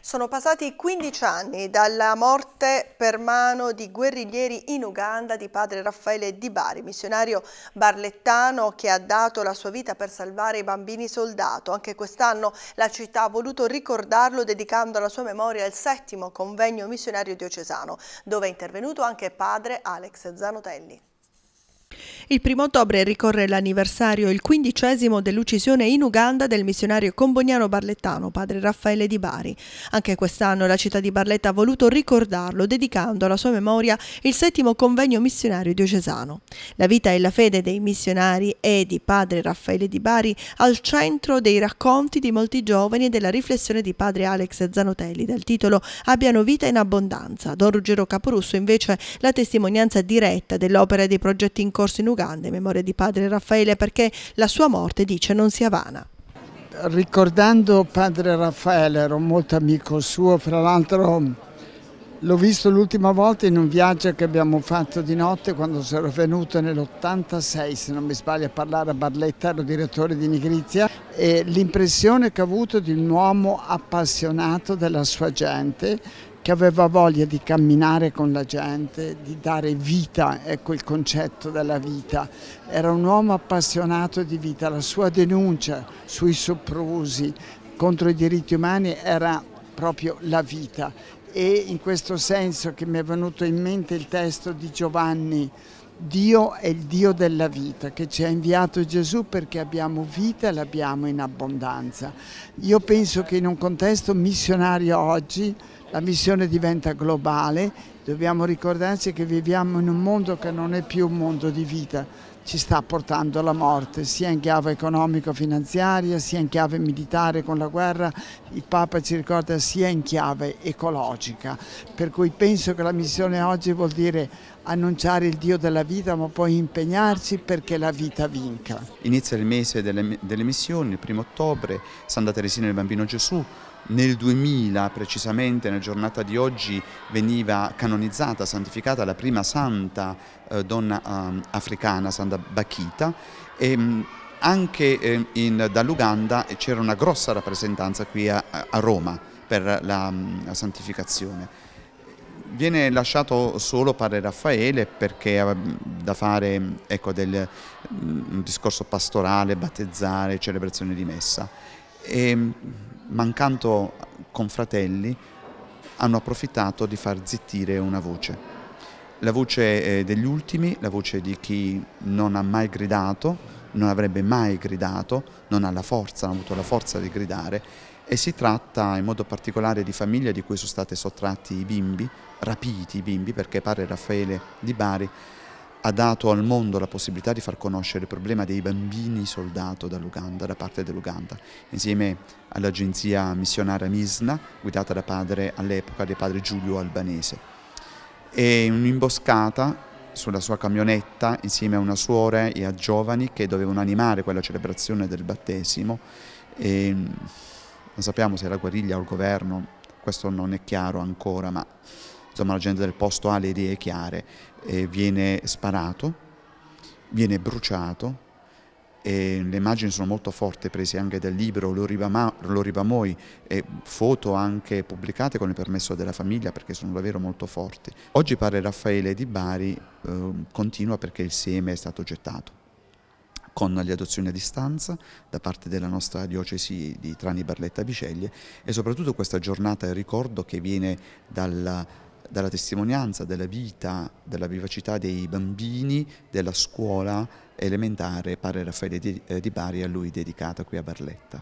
Sono passati 15 anni dalla morte per mano di guerriglieri in Uganda di padre Raffaele Di Bari, missionario barlettano che ha dato la sua vita per salvare i bambini soldato. Anche quest'anno la città ha voluto ricordarlo dedicando alla sua memoria il settimo convegno missionario diocesano, dove è intervenuto anche padre Alex Zanotelli. Il primo ottobre ricorre l'anniversario, il quindicesimo, dell'uccisione in Uganda del missionario comboniano barlettano, padre Raffaele Di Bari. Anche quest'anno la città di Barletta ha voluto ricordarlo, dedicando alla sua memoria il settimo convegno missionario diocesano. La vita e la fede dei missionari e di padre Raffaele Di Bari al centro dei racconti di molti giovani e della riflessione di padre Alex Zanotelli, dal titolo Abbiano vita in abbondanza. Don Ruggero Caporusso invece la testimonianza diretta dell'opera e dei progetti in corso in Uganda grande memoria di padre Raffaele perché la sua morte, dice, non sia vana. Ricordando padre Raffaele, ero molto amico suo, fra l'altro l'ho visto l'ultima volta in un viaggio che abbiamo fatto di notte quando sono venuto nell'86, se non mi sbaglio, a parlare a Barletta, ero direttore di Nigrizia, e l'impressione che ho avuto di un uomo appassionato della sua gente, che aveva voglia di camminare con la gente, di dare vita, ecco il concetto della vita. Era un uomo appassionato di vita, la sua denuncia sui soprusi contro i diritti umani era proprio la vita e in questo senso che mi è venuto in mente il testo di Giovanni Dio è il Dio della vita che ci ha inviato Gesù perché abbiamo vita e l'abbiamo in abbondanza. Io penso che in un contesto missionario oggi la missione diventa globale, dobbiamo ricordarci che viviamo in un mondo che non è più un mondo di vita, ci sta portando alla morte, sia in chiave economico-finanziaria, sia in chiave militare con la guerra, il Papa ci ricorda sia in chiave ecologica, per cui penso che la missione oggi vuol dire annunciare il Dio della vita ma poi impegnarci perché la vita vinca. Inizia il mese delle, delle missioni, il primo ottobre, Santa Teresina e il Bambino Gesù, nel 2000, precisamente nella giornata di oggi, veniva canonizzata, santificata la prima santa eh, donna eh, africana, Santa Bakita, e mm, anche eh, in, dall'Uganda c'era una grossa rappresentanza qui a, a Roma per la, mm, la santificazione viene lasciato solo padre Raffaele perché ha mm, da fare ecco, del, un discorso pastorale, battezzare, celebrazione di messa e mm, mancando confratelli hanno approfittato di far zittire una voce. La voce eh, degli ultimi, la voce di chi non ha mai gridato, non avrebbe mai gridato, non ha la forza, non ha avuto la forza di gridare e si tratta in modo particolare di famiglie di cui sono stati sottratti i bimbi, rapiti i bimbi perché padre Raffaele di Bari ha dato al mondo la possibilità di far conoscere il problema dei bambini soldato dall'Uganda, da parte dell'Uganda, insieme all'agenzia missionaria MISNA, guidata da padre all'epoca di padre Giulio Albanese. E un'imboscata sulla sua camionetta insieme a una suora e a giovani che dovevano animare quella celebrazione del battesimo. E mm, non sappiamo se era la guerriglia o il governo, questo non è chiaro ancora, ma insomma la gente del posto ha le idee chiare, eh, viene sparato, viene bruciato, e le immagini sono molto forti prese anche dal libro L'Oribamoi e foto anche pubblicate con il permesso della famiglia perché sono davvero molto forti. Oggi pare Raffaele di Bari eh, continua perché il seme è stato gettato con le adozioni a distanza da parte della nostra diocesi di Trani Barletta Viceglie e soprattutto questa giornata di ricordo che viene dalla dalla testimonianza della vita, della vivacità dei bambini della scuola elementare Padre Raffaele eh, Di Bari a lui dedicata qui a Barletta.